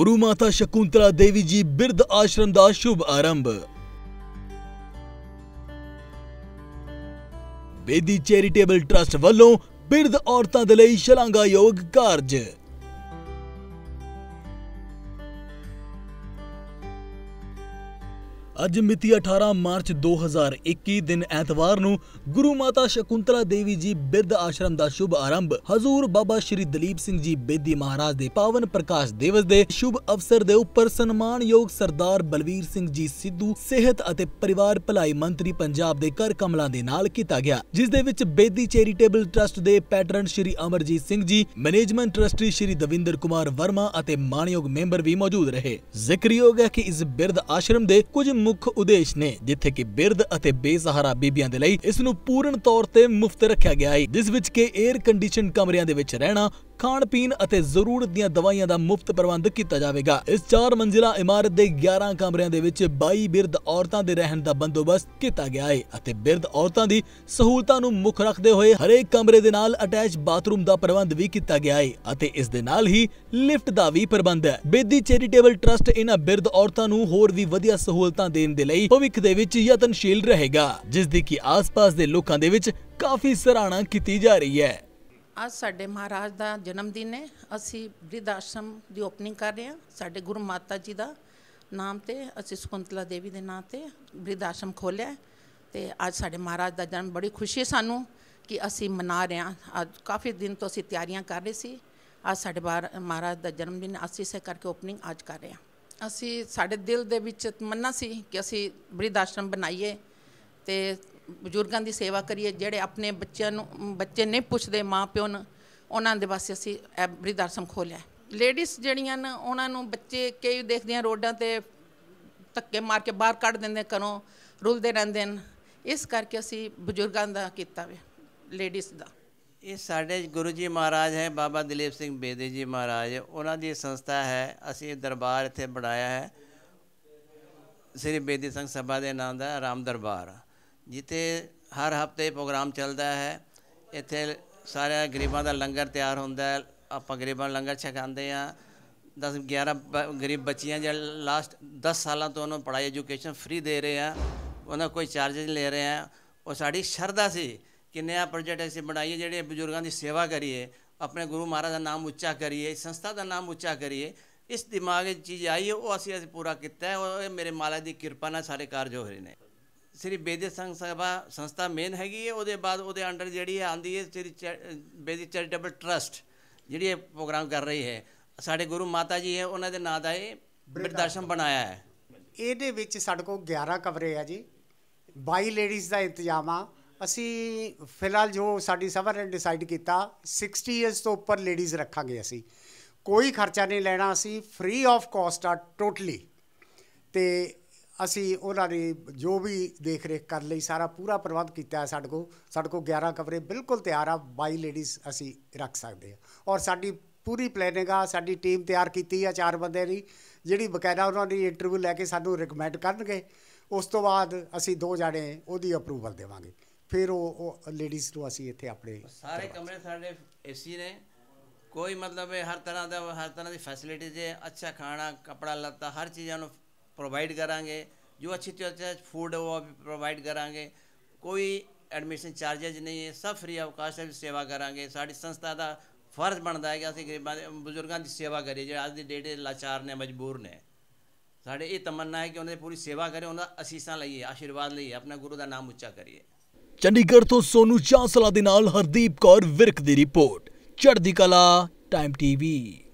ਗੁਰੂ ਮਾਤਾ ਸ਼ਕੁੰਤਲਾ ਦੇਵੀ ਜੀ ਬਿਰਧ ਆਸ਼ਰਮ ਦਾ ਸ਼ੁਭ ਆਰੰਭ ਬੇਦੀ ਚੈਰੀਟੇਬਲ ਟਰਸਟ ਵੱਲੋਂ ਬਿਰਧ ਔਰਤਾਂ ਦੇ ਲਈ ਯੋਗ ਕਾਰਜ ਅੱਜ ਮਿਤੀ 18 ਮਾਰਚ 2021 ਦਿਨ ਐਤਵਾਰ ਨੂੰ ਗੁਰੂ ਮਾਤਾ ਸ਼ਕੁੰਤਲਾ ਦੇਵੀ ਜੀ ਬਿਰਧ ਆਸ਼ਰਮ ਦਾ ਸ਼ੁਭ ਆਰੰਭ ਹਜ਼ੂਰ ਬਾਬਾ ਸ਼੍ਰੀ ਦਲੀਪ ਸਿੰਘ ਜੀ ਬੇਦੀ ਮਹਾਰਾਜ ਦੇ ਪਾਵਨ ਪ੍ਰਕਾਸ਼ ਦਿਵਸ ਦੇ ਸ਼ੁਭ ਅਵਸਰ ਦੇ ਉੱਪਰ ਸਨਮਾਨਯੋਗ ਸਰਦਾਰ ਬਲਵੀਰ ਸਿੰਘ ਜੀ ਸਿੱਧੂ ਸਿਹਤ ਅਤੇ ਪਰਿਵਾਰ ਭਲਾਈ ਮੰਤਰੀ ਪੰਜਾਬ ਦੇ ਕਰ ਕਮਲਾਂ ਦੇ ਨਾਲ ਕੀਤਾ ਗਿਆ ਜਿਸ ਦੇ ਵਿੱਚ ਬੇਦੀ ਚੈਰੀਟੇਬਲ ਟਰਸਟ ਦੇ patron Shri Amarjeet Singh ji management trustee Shri Davinder Kumar Verma ਅਤੇ ਮਾਨਯੋਗ ਮੈਂਬਰ ਵੀ ਮੌਜੂਦ ਰਹੇ ਜ਼ਿਕਰਯੋਗ ਹੈ ਕਿ ਇਸ ਬਿਰਧ ਆਸ਼ਰਮ ਦੇ ਕੁਝ ਮੁੱਖ ਉਦੇਸ਼ ਨੇ ਜਿੱਥੇ ਕਿ ਬਿਰਧ ਅਤੇ ਬੇਸਹਾਰਾ ਬੀਬੀਆਂ ਦੇ ਲਈ ਇਸ ਨੂੰ ਪੂਰਨ ਤੌਰ ਤੇ ਮੁਫਤ ਰੱਖਿਆ ਗਿਆ ਹੈ ਜਿਸ ਵਿੱਚ ਕਿ 에ਅਰ ਕੰਡੀਸ਼ਨ ਕਮਰਿਆਂ ਦੇ ਵਿੱਚ ਰਹਿਣਾ ਖਾਣ ਪੀਣ ਅਤੇ ਜ਼ਰੂਰਤ ਦੀਆਂ ਦਵਾਈਆਂ ਦਾ ਮੁਫਤ ਪ੍ਰਬੰਧ ਕੀਤਾ ਜਾਵੇਗਾ ਇਸ 4 ਮੰਜ਼ਿਲਾ ਇਮਾਰਤ ਦੇ 11 ਕਮਰਿਆਂ ਦੇ ਵਿੱਚ 22 ਬਿਰਧ ਔਰਤਾਂ ਦੇ ਰਹਿਣ ਦਾ ਬੰਦੋਬਸਤ ਕੀਤਾ ਗਿਆ ਹੈ ਅਤੇ ਬਿਰਧ ਔਰਤਾਂ ਦੀ ਸਹੂਲਤਾਂ ਨੂੰ ਮੁੱਖ ਰੱਖਦੇ ਹੋਏ ਹਰੇਕ ਕਮਰੇ ਦੇ ਨਾਲ ਅਟੈਚ ਬਾਥਰੂਮ ਦਾ ਪ੍ਰਬੰਧ ਵੀ ਕੀਤਾ ਗਿਆ ਹੈ ਅਤੇ ਇਸ ਦੇ ਨਾਲ ਹੀ ਲਿਫਟ ਦਾ ਵੀ ਪ੍ਰਬੰਧ ਹੈ ਬੇਦੀ ਚੈਰੀਟੇਬਲ ਟਰਸਟ ਇਹਨਾਂ ਬਿਰਧ ਔਰਤਾਂ ਨੂੰ ਹੋਰ ਵੀ ਵਧੀਆ ਸਹੂਲਤਾਂ ਦੇਣ ਦੇ ਲਈ ਭਵਿੱਖ ਦੇ ਵਿੱਚ ਯਤਨਸ਼ੀਲ ਰਹੇਗਾ ਜਿਸ ਦੀ ਕਿ ਆਸ-ਪਾਸ ਦੇ ਲੋਕਾਂ ਦੇ ਵਿੱਚ ਕਾਫੀ ਸਰਾਣਾ ਕੀਤੀ ਜਾ ਰਹੀ ਹੈ ਅੱਜ ਸਾਡੇ ਮਹਾਰਾਜ ਦਾ ਜਨਮ ਦਿਨ ਹੈ ਅਸੀਂ ਬ੍ਰਿਧ ਆਸ਼ਰਮ ਦੀ ਓਪਨਿੰਗ ਕਰ ਰਹੇ ਹਾਂ ਸਾਡੇ ਗੁਰੂ ਮਾਤਾ ਜੀ ਦਾ ਨਾਮ ਤੇ ਅਸੀਂ ਸੁਕੰਤਲਾ ਦੇਵੀ ਦੇ ਨਾਮ ਤੇ ਬ੍ਰਿਧ ਆਸ਼ਰਮ ਖੋਲਿਆ ਤੇ ਅੱਜ ਸਾਡੇ ਮਹਾਰਾਜ ਦਾ ਜਨਮ ਬੜੀ ਖੁਸ਼ੀ ਸਾਨੂੰ ਕਿ ਅਸੀਂ ਮਨਾ ਰਹੇ ਹਾਂ ਅੱਜ ਕਾਫੀ ਦਿਨ ਤੋਂ ਅਸੀਂ ਤਿਆਰੀਆਂ ਕਰ ਰਹੇ ਸੀ ਅੱਜ ਸਾਡੇ ਮਹਾਰਾਜ ਦਾ ਜਨਮ ਦਿਨ ਅਸੀਂ ਸੇ ਕਰਕੇ ਓਪਨਿੰਗ ਅੱਜ ਕਰ ਰਹੇ ਹਾਂ ਅਸੀਂ ਸਾਡੇ ਦਿਲ ਦੇ ਵਿੱਚ ਤਮੰਨਾ ਸੀ ਕਿ ਅਸੀਂ ਬ੍ਰਿਧ ਆਸ਼ਰਮ ਬਣਾਈਏ ਤੇ ਬਜ਼ੁਰਗਾਂ ਦੀ ਸੇਵਾ ਕਰੀਏ ਜਿਹੜੇ ਆਪਣੇ ਬੱਚਿਆਂ ਨੂੰ ਬੱਚੇ ਨਹੀਂ ਪੁੱਛਦੇ ਮਾਪਿਓ ਨੂੰ ਉਹਨਾਂ ਦੇ ਵਾਸਤੇ ਅਸੀਂ ਐਵਰੀ ਦਰਸ਼ਮ ਖੋਲਿਆ ਲੇਡੀਜ਼ ਜਿਹੜੀਆਂ ਨੇ ਉਹਨਾਂ ਨੂੰ ਬੱਚੇ ਕਈ ਦੇਖਦੇ ਰੋਡਾਂ ਤੇ ਧੱਕੇ ਮਾਰ ਕੇ ਬਾਹਰ ਕੱਢ ਦਿੰਦੇ ਕਰੋ ਰੁਲਦੇ ਰਹਿੰਦੇ ਨੇ ਇਸ ਕਰਕੇ ਅਸੀਂ ਬਜ਼ੁਰਗਾਂ ਦਾ ਕੀਤਾ ਵੇ ਲੇਡੀਜ਼ ਦਾ ਇਹ ਸਾਡੇ ਗੁਰੂ ਜੀ ਮਹਾਰਾਜ ਹੈ ਬਾਬਾ ਦਲੀਪ ਸਿੰਘ ਬੇਦੇ ਜੀ ਮਹਾਰਾਜ ਉਹਨਾਂ ਦੀ ਸੰਸਥਾ ਹੈ ਅਸੀਂ ਦਰਬਾਰ ਇੱਥੇ ਬਣਾਇਆ ਹੈ ਸ੍ਰੀ ਬੇਦੀ ਸੰਘ ਸਭਾ ਦੇ ਨਾਮ ਦਾ ਆਰਾਮ ਦਰਬਾਰ ਜਿੱਥੇ ਹਰ ਹਫਤੇ ਪ੍ਰੋਗਰਾਮ ਚੱਲਦਾ ਹੈ ਇੱਥੇ ਸਾਰੇ ਗਰੀਬਾਂ ਦਾ ਲੰਗਰ ਤਿਆਰ ਹੁੰਦਾ ਹੈ ਆਪਾਂ ਗਰੀਬਾਂ ਨੂੰ ਲੰਗਰ ਛਕਾਉਂਦੇ ਆ 10 11 ਗਰੀਬ ਬੱਚੀਆਂ ਜਿਹੜਾ ਲਾਸਟ 10 ਸਾਲਾਂ ਤੋਂ ਉਹਨਾਂ ਪੜਾਈ ਐਜੂਕੇਸ਼ਨ ਫ੍ਰੀ ਦੇ ਰਹੇ ਆ ਉਹਨਾਂ ਕੋਈ ਨਹੀਂ ਲੈ ਰਹੇ ਆ ਉਹ ਸਾਡੀ ਸ਼ਰਧਾ ਸੀ ਕਿ ਨਿਆ ਪ੍ਰੋਜੈਕਟ ਅਸੀਂ ਬਣਾਈਏ ਜਿਹੜੇ ਬਜ਼ੁਰਗਾਂ ਦੀ ਸੇਵਾ ਕਰੀਏ ਆਪਣੇ ਗੁਰੂ ਮਹਾਰਾਜ ਦਾ ਨਾਮ ਉੱਚਾ ਕਰੀਏ ਸੰਸਥਾ ਦਾ ਨਾਮ ਉੱਚਾ ਕਰੀਏ ਇਸ ਦਿਮਾਗ ਵਿੱਚ ਚੀਜ਼ ਆਈ ਉਹ ਅਸੀਂ ਅਸੀਂ ਪੂਰਾ ਕੀਤਾ ਹੈ ਉਹ ਮੇਰੇ ਮਾਲਕ ਦੀ ਕਿਰਪਾ ਨਾਲ ਸਾਰੇ ਕਾਰਜ ਹੋ ਰਹੇ ਨੇ ਸ੍ਰੀ ਬੇਦੇ ਸੰਘ ਸਭਾ ਸੰਸਥਾ ਮੇਨ ਹੈਗੀ ਹੈ ਉਹਦੇ ਬਾਅਦ ਉਹਦੇ ਅੰਡਰ ਜਿਹੜੀ ਹੈ ਆਂਦੀ ਹੈ ਸ੍ਰੀ ਬੇਦੀ ਚੈਰੀਟੇਬਲ ਟਰਸਟ ਜਿਹੜੀ ਇਹ ਪ੍ਰੋਗਰਾਮ ਕਰ ਰਹੀ ਹੈ ਸਾਡੇ ਗੁਰੂ ਮਾਤਾ ਜੀ ਹੈ ਉਹਨਾਂ ਦੇ ਨਾਂ ਦਾ ਇਹ ਬਿਰਦਾਸ਼ਮ ਬਣਾਇਆ ਹੈ ਇਹਦੇ ਵਿੱਚ ਸਾਡੇ ਕੋਲ 11 ਕਮਰੇ ਆ ਜੀ 22 ਲੇਡੀਜ਼ ਦਾ ਇੰਤਜ਼ਾਮ ਆ ਅਸੀਂ ਫਿਲਹਾਲ ਜੋ ਸਾਡੀ ਸਭਾ ਨੇ ਡਿਸਾਈਡ ਕੀਤਾ 60 ਇਅਰਸ ਤੋਂ ਉੱਪਰ ਲੇਡੀਜ਼ ਰੱਖਾਂਗੇ ਅਸੀਂ ਕੋਈ ਖਰਚਾ ਨਹੀਂ ਲੈਣਾ ਅਸੀਂ ਫ੍ਰੀ ਆਫ ਕਾਸਟ ਆ ਟੋਟਲੀ ਤੇ ਅਸੀਂ ਉਹਨਾਂ ਨੇ ਜੋ ਵੀ ਦੇਖ ਰੇਖ ਕਰ ਲਈ ਸਾਰਾ ਪੂਰਾ ਪ੍ਰਬੰਧ ਕੀਤਾ ਹੈ ਸਾਡੇ ਕੋਲ ਸਾਡੇ ਕੋਲ 11 ਕਮਰੇ ਬਿਲਕੁਲ ਤਿਆਰ ਆ 22 ਲੇਡੀਜ਼ ਅਸੀਂ ਰੱਖ ਸਕਦੇ ਆ ਔਰ ਸਾਡੀ ਪੂਰੀ ਪਲੈਨਿੰਗ ਆ ਸਾਡੀ ਟੀਮ ਤਿਆਰ ਕੀਤੀ ਆ ਚਾਰ ਬੰਦੇ ਦੀ ਜਿਹੜੀ ਬਕਾਇਦਾ ਉਹਨਾਂ ਦੀ ਇੰਟਰਵਿਊ ਲੈ ਕੇ ਸਾਨੂੰ ਰეკਮੈਂਡ ਕਰਨਗੇ ਉਸ ਤੋਂ ਬਾਅਦ ਅਸੀਂ ਦੋ ਜਾਣੇ ਉਹਦੀ ਅਪਰੂਵਲ ਦੇਵਾਂਗੇ ਫਿਰ ਉਹ ਲੇਡੀਜ਼ ਨੂੰ ਅਸੀਂ ਇੱਥੇ ਆਪਣੇ ਸਾਰੇ ਕਮਰੇ ਸਾਡੇ ਏਸੀ ਨੇ ਕੋਈ ਮਤਲਬ ਹੈ ਹਰ ਤਰ੍ਹਾਂ ਦਾ ਹਰ ਤਰ੍ਹਾਂ ਦੀ ਫੈਸਿਲਿਟੀਜ਼ ਹੈ ਅੱਛਾ ਖਾਣਾ ਕਪੜਾ ਲੱਤਾ ਹਰ ਚੀਜ਼ਾਂ ਨੂੰ ਪ੍ਰੋਵਾਈਡ ਕਰਾਂਗੇ ਜੋ ਅੱਛੀ ਤੋਂ ਅੱਛਾ ਫੂਡ ਉਹ ਵੀ ਪ੍ਰੋਵਾਈਡ ਕਰਾਂਗੇ ਕੋਈ ਐਡਮਿਸ਼ਨ ਚਾਰजेस ਨਹੀਂ ਹੈ ਸਭ ਫ੍ਰੀ ਆਫ ਕਾਸਟ ਵਿੱਚ ਸੇਵਾ ਕਰਾਂਗੇ ਸਾਡੀ ਸੰਸਥਾ ਦਾ ਫਰਜ਼ ਬਣਦਾ ਹੈ ਕਿ ਅਸੀਂ ਗਰੀਬਾਂ ਦੇ ਬਜ਼ੁਰਗਾਂ ਦੀ ਸੇਵਾ ਕਰੀਏ ਜਿਹੜੇ ਅੱਜ ਦੇ ਡੇਢੇ ਲਾਚਾਰ ਨੇ ਮਜਬੂਰ ਨੇ ਸਾਡੇ ਇਹ ਤਮੰਨਾ ਹੈ ਕਿ ਉਹਨਾਂ ਦੀ ਪੂਰੀ ਸੇਵਾ ਕਰੇ ਉਹਨਾਂ ਦਾ ਅਸੀਸਾਂ ਲਈਏ ਆਸ਼ੀਰਵਾਦ ਲਈਏ ਆਪਣਾ ਗੁਰੂ ਦਾ ਨਾਮ ਉੱਚਾ ਕਰੀਏ ਚੰਡੀਗੜ੍ਹ ਤੋਂ ਸੋਨੂ ਚਾਸਲਾ ਦੇ ਨਾਲ ਹਰਦੀਪ ਕੌਰ ਵਿਰਕ ਦੀ report Chardi Kala time TV